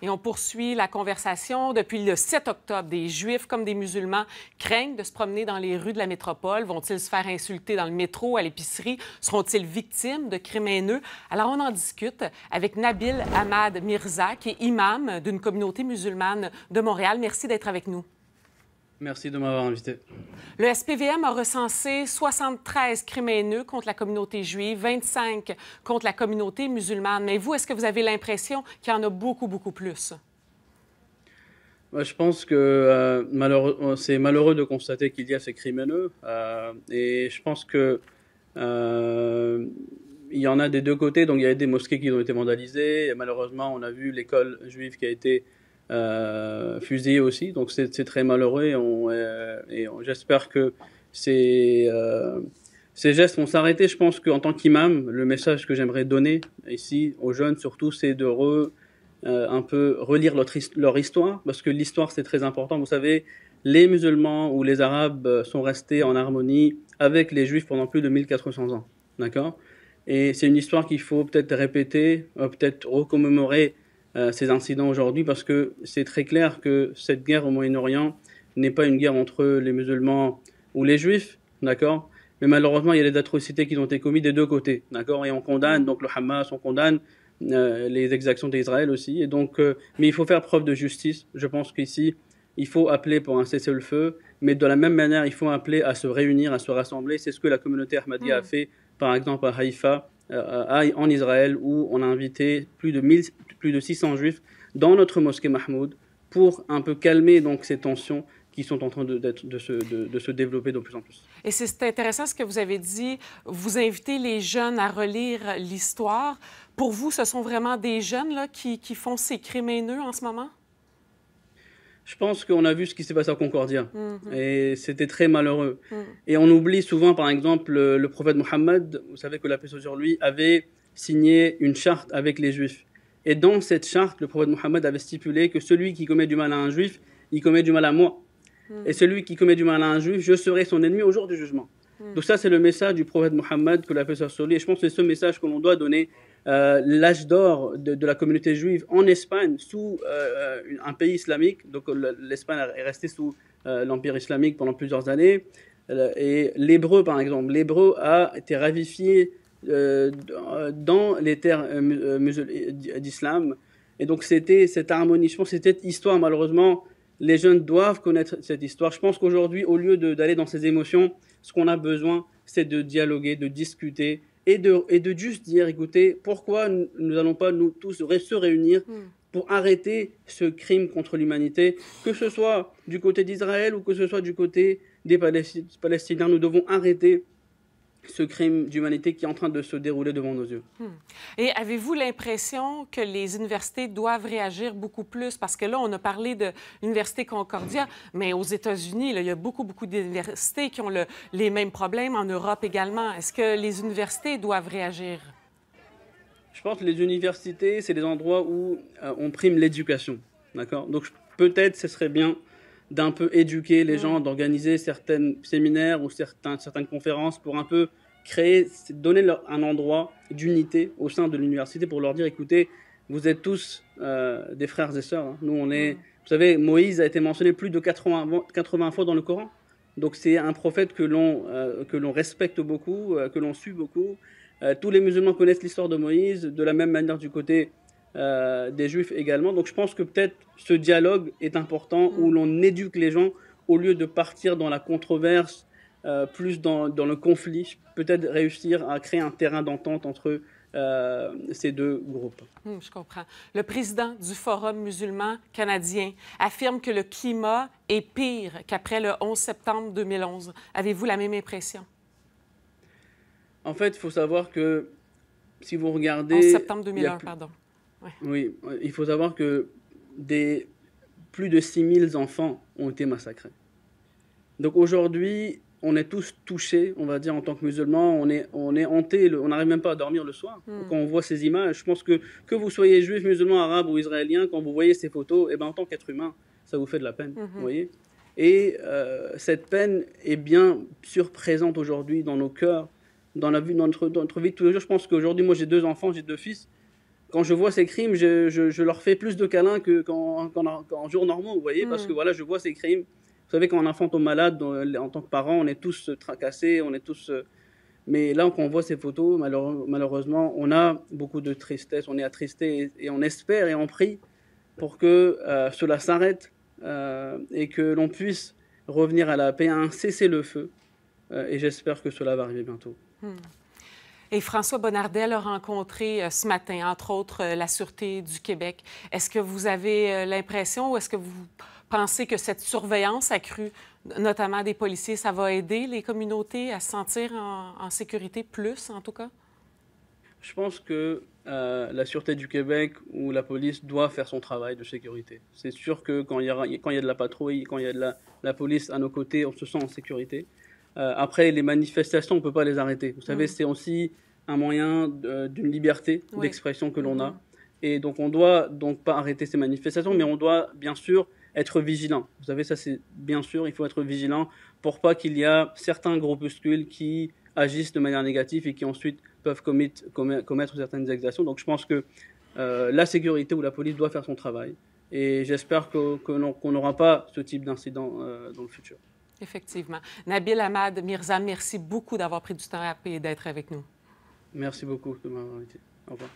Et on poursuit la conversation. Depuis le 7 octobre, des Juifs comme des musulmans craignent de se promener dans les rues de la métropole. Vont-ils se faire insulter dans le métro, à l'épicerie? Seront-ils victimes de crimes haineux? Alors, on en discute avec Nabil Ahmad Mirza, qui est imam d'une communauté musulmane de Montréal. Merci d'être avec nous. Merci de m'avoir invité. Le SPVM a recensé 73 crimes haineux contre la communauté juive, 25 contre la communauté musulmane. Mais vous, est-ce que vous avez l'impression qu'il y en a beaucoup, beaucoup plus? Je pense que euh, c'est malheureux de constater qu'il y a ces crimes haineux. Euh, et je pense que euh, il y en a des deux côtés. Donc il y a des mosquées qui ont été vandalisées. malheureusement, on a vu l'école juive qui a été euh, fusillés aussi. Donc c'est très malheureux et, euh, j'espère que euh, ces, gestes vont s'arrêter. Je pense qu'en tant qu'imam, le message que j'aimerais donner ici aux jeunes surtout, c'est de un peu relire leur, histoire, parce que l'histoire c'est très important. Vous savez, les musulmans ou les arabes sont restés en harmonie avec les juifs pendant plus de 1400 ans. D'accord Et c'est une histoire qu'il faut peut-être répéter, peut-être recommémorer euh, ces incidents aujourd'hui parce que c'est très clair que cette guerre au Moyen-Orient n'est pas une guerre entre les musulmans ou les juifs, d'accord Mais malheureusement, il y a des atrocités qui ont été commises des deux côtés, d'accord Et on condamne donc le Hamas, on condamne euh, les exactions d'Israël aussi. Et donc, euh, mais il faut faire preuve de justice. Je pense qu'ici, il faut appeler pour un cessez-le-feu, mais de la même manière, il faut appeler à se réunir, à se rassembler. C'est ce que la communauté Ahmadiyya a mm. fait, par exemple, à Haïfa, en Israël où on a invité plus de 1000, plus de 600 juifs, dans notre mosquée Mahmoud pour un peu calmer donc ces tensions qui sont en train de, se, développer de plus en plus. Et c'est intéressant ce que vous avez dit. Vous invitez les jeunes à relire l'histoire. Pour vous, ce sont vraiment des jeunes là, qui, font ces crimes haineux en ce moment? Je pense qu'on a vu ce qui s'est passé à Concordia. Mhm. Et c'était très malheureux. Mhm. Et on oublie souvent, par exemple, le, prophète Mohammed, vous savez que la paix sur lui, avait signé une charte avec les Juifs. Et dans cette charte, le prophète Mohammed avait stipulé que celui qui commet du mal à un juif, il commet du mal à moi. Hmm. Et celui qui commet du mal à un juif, je serai son ennemi au jour du jugement. Hmm. Donc ça, c'est le message du prophète Mohammed que sur Sassoli. Et je pense que c'est ce message que l'on doit donner euh, l'âge d'or de, la communauté juive en Espagne, sous euh, euh, un pays islamique. Donc l'Espagne est restée sous l'Empire islamique pendant plusieurs années. Et l'hébreu, par exemple, l'hébreu a été ravifié euh, dans les terres euh, euh, d'islam. Et donc c'était cette harmonie, je pense, histoire, malheureusement, les jeunes doivent connaître cette histoire. Je pense qu'aujourd'hui, au lieu d'aller dans ces émotions, ce qu'on a besoin, c'est de dialoguer, de discuter et de, juste dire, écoutez, pourquoi nous n'allons pas nous tous se réunir hmm. pour arrêter ce crime contre l'humanité, que ce soit du côté d'Israël ou que ce soit du côté des Palestiniens, nous devons arrêter ce crime d'humanité qui est en train de se dérouler devant nos yeux. Hmm. Et avez-vous l'impression que les universités doivent réagir beaucoup plus? Parce que là, on a parlé de l'Université Concordia, mais aux États-Unis, il y a beaucoup, beaucoup d'universités qui ont le, les mêmes problèmes, en Europe également. Est-ce que les universités doivent réagir? Je pense que les universités, c'est des endroits où euh, on prime l'éducation. D'accord Donc peut-être ce serait bien d'un peu éduquer les mm. gens, d'organiser certains séminaires ou certaines conférences pour un peu créer, donner un endroit d'unité au sein de l'université pour leur dire écoutez, vous êtes tous euh, des frères et sœurs. Hein. Nous, on est. Mm. Vous savez, Moïse a été mentionné plus de 80, 80 fois dans le Coran. Donc, c'est un prophète que l'on euh, respecte beaucoup, euh, que l'on suit beaucoup. tous les musulmans connaissent l'histoire de Moïse, de la même manière du côté euh, des juifs également. Donc je pense que peut-être ce dialogue est important où mm. l'on éduque les gens au lieu de partir dans la controverse, euh, plus dans, le conflit, peut-être réussir à créer un terrain d'entente entre euh, ces deux groupes. Mm, je comprends. Le président du Forum musulman canadien affirme que le climat est pire qu'après le 11 septembre 2011. Avez-vous la même impression? En fait, il faut savoir que si vous regardez... 11 septembre 2001, pardon. Oui, euh, il faut savoir que des, plus de 6000 enfants ont été massacrés. Donc aujourd'hui, on est tous touchés, on va dire, en tant que musulmans, on est, on est hanté, on n'arrive même pas à dormir le soir hmm. quand on voit ces images. Je pense que que vous soyez juif, musulman, arabe ou israélien, quand vous voyez ces photos, et eh ben, en tant qu'être humain, ça vous fait de la peine, hmm. vous voyez Et euh, cette peine est bien surprésente aujourd'hui dans nos cœurs, dans la vie, dans notre, dans notre vie de tous les jours. Je pense qu'aujourd'hui, moi j'ai deux enfants, j'ai deux fils, quand je vois ces crimes, je, leur fais plus de câlins qu'en qu jour normal, vous voyez, parce mm. que voilà, je vois ces crimes. Vous savez, quand un enfant tombe malade, en tant que parent, on est tous euh, tracassés, on est tous. Euh, mais là, quand on voit ces photos, malheureusement, on a beaucoup de tristesse, on est attristé et, on espère et on prie pour que euh, cela s'arrête et que l'on puisse revenir à la paix, à un cessez-le-feu. et j'espère que cela va arriver bientôt. Mm. Et François Bonnardel a rencontré euh, ce matin, entre autres, euh, la Sûreté du Québec. Est-ce que vous avez euh, l'impression ou est-ce que vous pensez que cette surveillance accrue, notamment des policiers, ça va aider les communautés à se sentir en, sécurité plus, en tout cas? Je pense que la Sûreté du Québec ou la police doit faire son travail de sécurité. C'est sûr que quand il y, a de la patrouille, quand il y a de la, police à nos côtés, on se sent en sécurité. Euh, après, les manifestations, on ne peut pas les arrêter. Vous savez, mm. c'est aussi un moyen euh, d'une liberté d'expression que l'on a. Mm-hmm. Et donc, on ne doit donc pas arrêter ces manifestations, mais on doit bien sûr être vigilant. Vous savez, ça c'est bien sûr, il faut être vigilant pour pas qu'il y ait certains groupuscules qui agissent de manière négative et qui ensuite peuvent commettre, certaines exactions. Donc, je pense que euh, la sécurité ou la police doit faire son travail. Et j'espère qu'on n'aura pas ce type d'incident dans le futur. Effectivement. Nabil Ahmad Mirza, merci beaucoup d'avoir pris du temps et d'être avec nous. Merci beaucoup de m'avoir invité. Au revoir.